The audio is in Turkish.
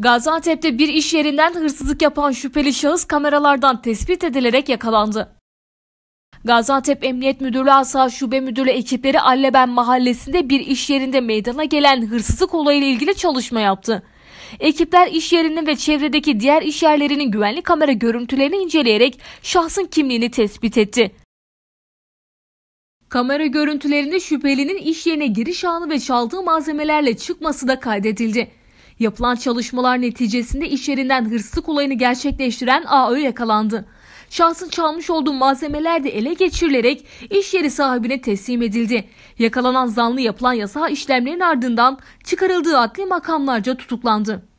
Gaziantep'te bir iş yerinden hırsızlık yapan şüpheli şahıs kameralardan tespit edilerek yakalandı. Gaziantep Emniyet Müdürlüğü Asa Şube Müdürü ekipleri Alleben mahallesinde bir iş yerinde meydana gelen hırsızlık olayıyla ilgili çalışma yaptı. Ekipler iş yerinin ve çevredeki diğer iş yerlerinin güvenlik kamera görüntülerini inceleyerek şahsın kimliğini tespit etti. Kamera görüntülerinde şüphelinin iş yerine giriş anı ve çaldığı malzemelerle çıkması da kaydedildi. Yapılan çalışmalar neticesinde iş yerinden hırsızlık olayını gerçekleştiren AÖ yakalandı. Şahsın çalmış olduğu malzemeler de ele geçirilerek iş yeri sahibine teslim edildi. Yakalanan zanlı yapılan yasa işlemlerin ardından çıkarıldığı adli makamlarca tutuklandı.